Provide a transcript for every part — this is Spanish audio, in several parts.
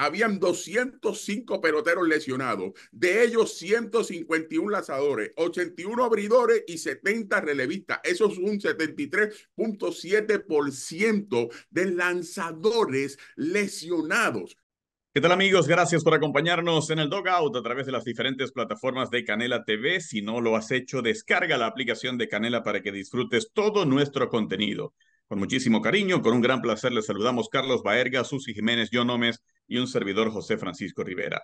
habían 205 peloteros lesionados, de ellos 151 lanzadores, 81 abridores y 70 relevistas. Eso es un 73.7% de lanzadores lesionados. ¿Qué tal amigos? Gracias por acompañarnos en el Dogout a través de las diferentes plataformas de Canela TV. Si no lo has hecho, descarga la aplicación de Canela para que disfrutes todo nuestro contenido. Con muchísimo cariño, con un gran placer les saludamos Carlos Baerga, Susi Jiménez, John Gómez y un servidor José Francisco Rivera.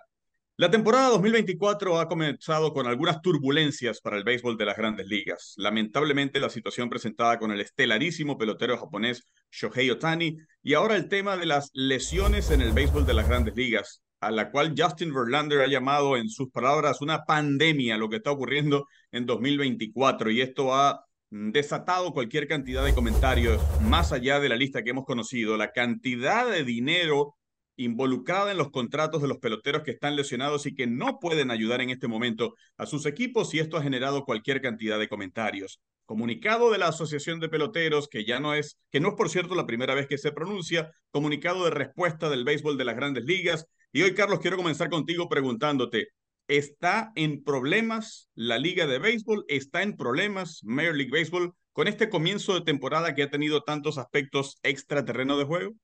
La temporada 2024 ha comenzado con algunas turbulencias para el béisbol de las grandes ligas. Lamentablemente la situación presentada con el estelarísimo pelotero japonés Shohei Otani y ahora el tema de las lesiones en el béisbol de las grandes ligas, a la cual Justin Verlander ha llamado en sus palabras una pandemia lo que está ocurriendo en 2024 y esto ha Mm, desatado cualquier cantidad de comentarios más allá de la lista que hemos conocido, la cantidad de dinero involucrada en los contratos de los peloteros que están lesionados y que no pueden ayudar en este momento a sus equipos y esto ha generado cualquier cantidad de comentarios. Comunicado de la Asociación de Peloteros, que ya no es, que no es por cierto la primera vez que se pronuncia, comunicado de respuesta del béisbol de las grandes ligas. Y hoy, Carlos, quiero comenzar contigo preguntándote, está en problemas, la Liga de Béisbol está en problemas, Major League Baseball, con este comienzo de temporada que ha tenido tantos aspectos extraterreno de juego?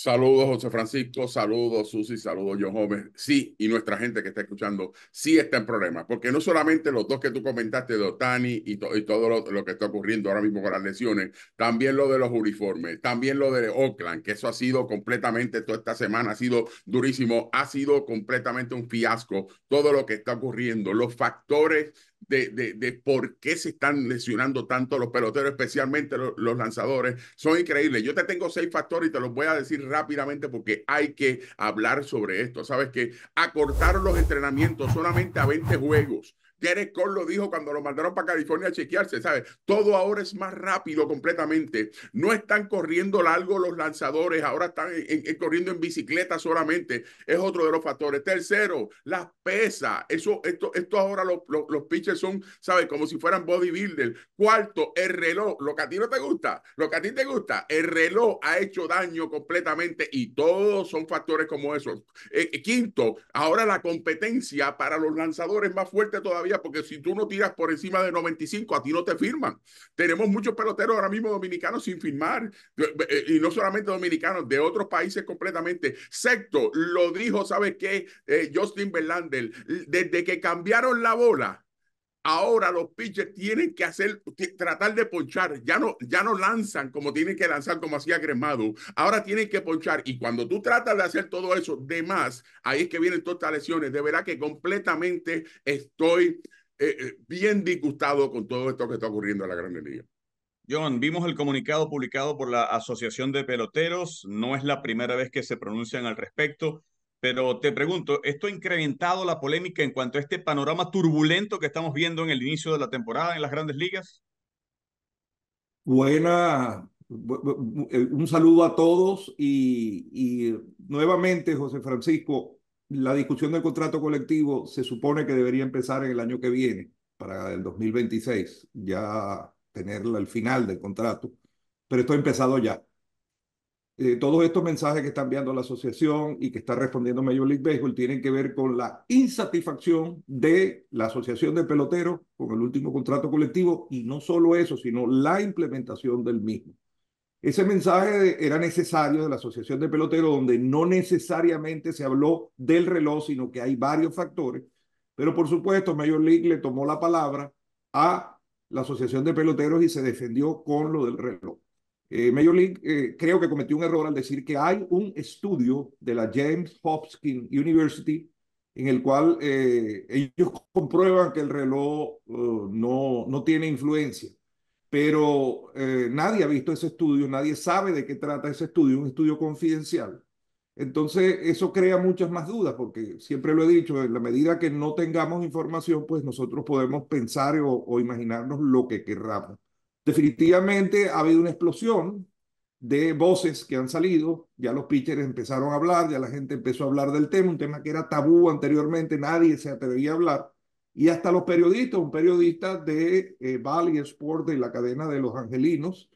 Saludos, José Francisco. Saludos, Susi. Saludos, yo joven. Sí, y nuestra gente que está escuchando, sí está en problemas. Porque no solamente los dos que tú comentaste de Otani y, todo lo, lo, que está ocurriendo ahora mismo con las lesiones, también lo de los uniformes, también lo de Oakland, que eso ha sido completamente, toda esta semana ha sido durísimo, ha sido completamente un fiasco. Todo lo que está ocurriendo, los factores de, por qué se están lesionando tanto los peloteros, especialmente los, lanzadores, son increíbles. Yo te tengo seis factores y te los voy a decir rápidamente porque hay que hablar sobre esto. Sabes que acortar los entrenamientos solamente a 20 juegos Gere Cole lo dijo cuando lo mandaron para California a chequearse, ¿sabes? Todo ahora es más rápido completamente. No están corriendo largo los lanzadores, ahora están corriendo en bicicleta solamente. Es otro de los factores. Tercero, la pesa. Eso, esto, esto ahora los pitches son, ¿sabes? Como si fueran bodybuilders Cuarto, el reloj. Lo que a ti no te gusta, lo que a ti te gusta, el reloj ha hecho daño completamente y todos son factores como esos. Eh, eh, quinto, ahora la competencia para los lanzadores más fuerte todavía porque si tú no tiras por encima de 95, a ti no te firman. Tenemos muchos peloteros ahora mismo dominicanos sin firmar, eh, y no solamente dominicanos, de otros países completamente. Sexto, lo dijo, ¿sabes qué? Eh, Justin Verlander, desde que cambiaron la bola, Ahora los pitchers tienen que hacer, tratar de ponchar. Ya no, ya no lanzan como tienen que lanzar, como hacía Gremado. Ahora tienen que ponchar. Y cuando tú tratas de hacer todo eso de más, ahí es que vienen todas estas lesiones. De verdad que completamente estoy eh, eh, bien disgustado con todo esto que está ocurriendo en la Gran Liga. John, vimos el comunicado publicado por la Asociación de Peloteros. No es la primera vez que se pronuncian al respecto. Pero te pregunto, ¿esto ha incrementado la polémica en cuanto a este panorama turbulento que estamos viendo en el inicio de la temporada en las grandes ligas? Buena, eh, un saludo a todos y, nuevamente, José Francisco, la discusión del contrato colectivo se supone que debería empezar en el año que viene, para el 2026, ya tener el final del contrato, pero esto ha empezado ya. Eh, todos estos mensajes que está enviando la asociación y que está respondiendo Major League Baseball tienen que ver con la insatisfacción de la asociación de peloteros con el último contrato colectivo y no solo eso, sino la implementación del mismo. Ese mensaje era necesario de la asociación de peloteros donde no necesariamente se habló del reloj, sino que hay varios factores. Pero por supuesto, Major League le tomó la palabra a la asociación de peloteros y se defendió con lo del reloj. Eh, Major League eh, creo que cometió un error al decir que hay un estudio de la James Hopkins University en el cual eh, ellos comprueban que el reloj eh, no, tiene influencia. Pero nadie ha visto ese estudio, nadie sabe de qué trata ese estudio, un estudio confidencial. Entonces, eso crea muchas más dudas, porque siempre lo he dicho, en la medida que no tengamos información, pues nosotros podemos pensar o, o imaginarnos lo que querramos. Definitivamente ha habido una explosión de voces que han salido, ya los pitchers empezaron a hablar, ya la gente empezó a hablar del tema, un tema que era tabú anteriormente, nadie se atrevía a hablar, y hasta los periodistas, un periodista de eh, Valley Sport, de la cadena de los Angelinos,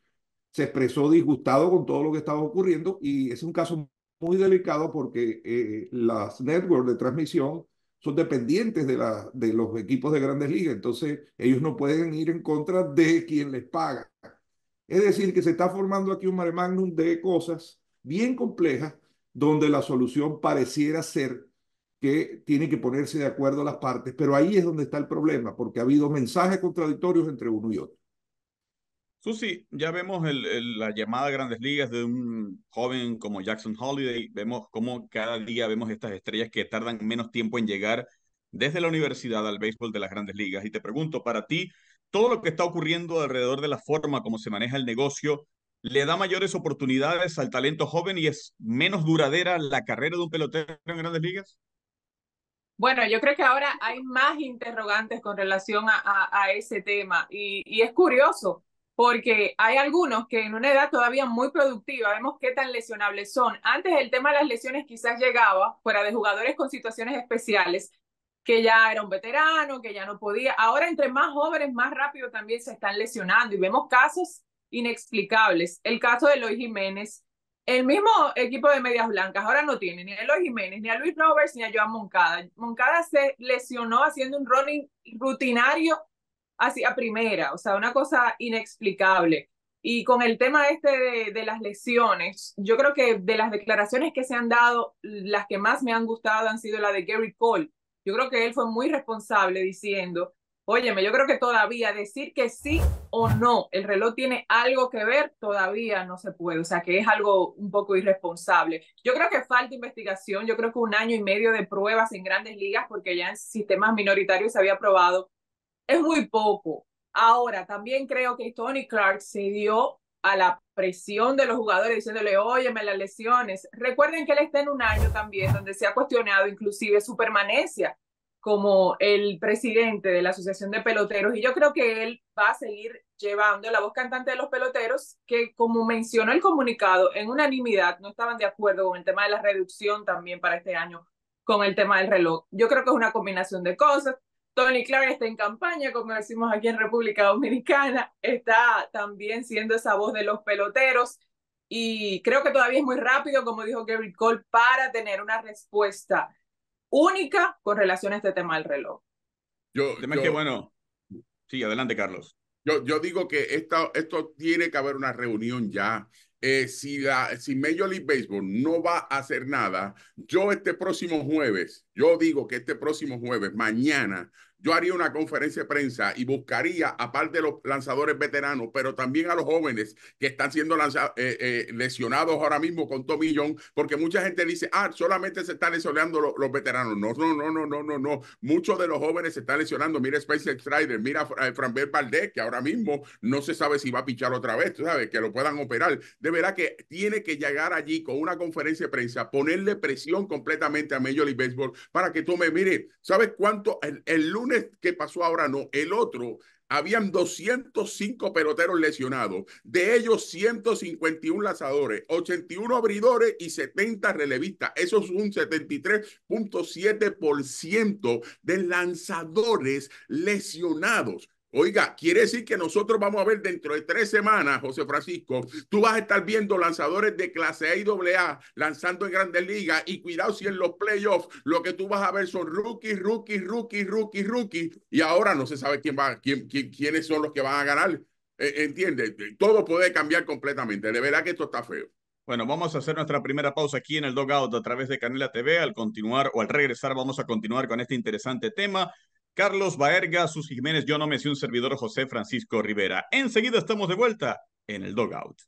se expresó disgustado con todo lo que estaba ocurriendo y es un caso muy delicado porque eh, las networks de transmisión son dependientes de, la, de los equipos de grandes ligas, entonces ellos no pueden ir en contra de quien les paga. Es decir, que se está formando aquí un mare magnum de cosas bien complejas donde la solución pareciera ser que tiene que ponerse de acuerdo las partes, pero ahí es donde está el problema, porque ha habido mensajes contradictorios entre uno y otro. Susi, ya vemos la llamada grandes ligas de un joven como Jackson Holiday, vemos cómo cada día vemos estas estrellas que tardan menos tiempo en llegar desde la universidad al béisbol de las grandes ligas. Y te pregunto, para ti, todo lo que está ocurriendo alrededor de la forma como se maneja el negocio, ¿le da mayores oportunidades al talento joven y es menos duradera la carrera de un pelotero en grandes ligas? Bueno, yo creo que ahora hay más interrogantes con relación a, ese tema y es curioso porque hay algunos que en una edad todavía muy productiva vemos qué tan lesionables son. Antes el tema de las lesiones quizás llegaba fuera de jugadores con situaciones especiales, que ya era un veterano, que ya no podía. Ahora entre más jóvenes, más rápido también se están lesionando y vemos casos inexplicables. El caso de Eloy Jiménez, el mismo equipo de Medias Blancas ahora no tiene ni a Eloy Jiménez, ni a Luis Roberts, ni a Joan Moncada. Moncada se lesionó haciendo un running rutinario así a primera, o sea, una cosa inexplicable. Y con el tema este de, de, las lesiones, yo creo que de las declaraciones que se han dado, las que más me han gustado han sido la de Gary Cole. Yo creo que él fue muy responsable diciendo, óyeme, yo creo que todavía decir que sí o no, el reloj tiene algo que ver, todavía no se puede. O sea, que es algo un poco irresponsable. Yo creo que falta investigación, yo creo que un año y medio de pruebas en grandes ligas, porque ya en sistemas minoritarios se había probado es muy poco. Ahora, también creo que Tony Clark se dio a la presión de los jugadores diciéndole, óyeme las lesiones. Recuerden que él está en un año también donde se ha cuestionado inclusive su permanencia como el presidente de la Asociación de Peloteros y yo creo que él va a seguir llevando la voz cantante de los peloteros que como mencionó el comunicado en unanimidad no estaban de acuerdo con el tema de la reducción también para este año con el tema del reloj. Yo creo que es una combinación de cosas. Tony Clark está en campaña, como decimos aquí en República Dominicana, está también siendo esa voz de los peloteros y creo que todavía es muy rápido, como dijo Gary Cole, para tener una respuesta única con relación a este tema del reloj. Yo, que bueno. Sí, adelante, Carlos. Yo, yo digo que esto tiene que haber una reunión ya eh, si, si Major League Baseball no va a hacer nada, yo este próximo jueves, yo digo que este próximo jueves, mañana, yo haría una conferencia de prensa y buscaría, aparte de los lanzadores veteranos, pero también a los jóvenes que están siendo eh, eh, lesionados ahora mismo con Tommy John porque mucha gente dice, ah, solamente se están lesionando los, veteranos. No, no, no, no, no, no, no. Muchos de los jóvenes se están lesionando. Mira Spencer Strider, mira eh, Franbert Valdez, que ahora mismo no se sabe si va a pichar otra vez, tú sabes, que lo puedan operar. De verdad que tiene que llegar allí con una conferencia de prensa, ponerle presión completamente a Major League Baseball para que tome, mire, ¿sabes cuánto? el, el lunes que pasó ahora no, el otro, habían 205 peloteros lesionados, de ellos 151 lanzadores, 81 abridores y 70 relevistas. Eso es un 73.7% de lanzadores lesionados. Oiga, quiere decir que nosotros vamos a ver dentro de tres semanas, José Francisco, tú vas a estar viendo lanzadores de clase A y AA lanzando en grandes ligas y cuidado si en los playoffs lo que tú vas a ver son rookies, rookies, rookies, rookies, rookies y ahora no se sabe quién va, quién, quién quiénes son los que van a ganar. Eh, ¿Entiendes? Todo puede cambiar completamente. De verdad que esto está feo. Bueno, vamos a hacer nuestra primera pausa aquí en el Dogout a través de Canela TV. Al continuar o al regresar, vamos a continuar con este interesante tema. Carlos Baerga, Sus Jiménez, yo no me un servidor José Francisco Rivera. Enseguida estamos de vuelta en el Dogout.